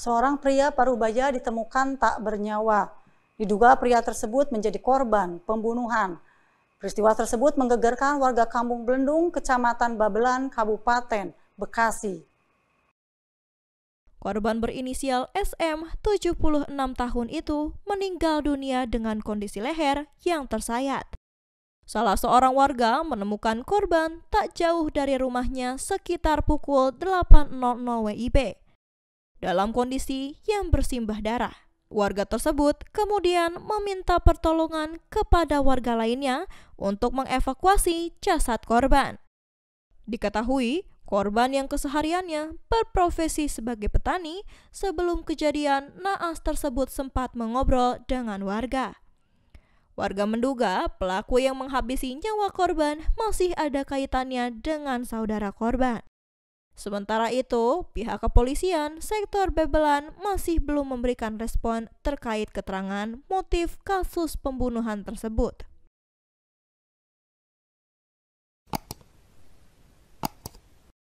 seorang pria paruh Parubaya ditemukan tak bernyawa. Diduga pria tersebut menjadi korban pembunuhan. Peristiwa tersebut menggegerkan warga Kampung Belendung, Kecamatan Babelan, Kabupaten Bekasi. Korban berinisial SM, 76 tahun itu meninggal dunia dengan kondisi leher yang tersayat. Salah seorang warga menemukan korban tak jauh dari rumahnya sekitar pukul 8.00 WIB dalam kondisi yang bersimbah darah. Warga tersebut kemudian meminta pertolongan kepada warga lainnya untuk mengevakuasi jasad korban. Diketahui, korban yang kesehariannya berprofesi sebagai petani sebelum kejadian naas tersebut sempat mengobrol dengan warga. Warga menduga pelaku yang menghabisi nyawa korban masih ada kaitannya dengan saudara korban. Sementara itu, pihak kepolisian sektor Bebelan masih belum memberikan respon terkait keterangan motif kasus pembunuhan tersebut.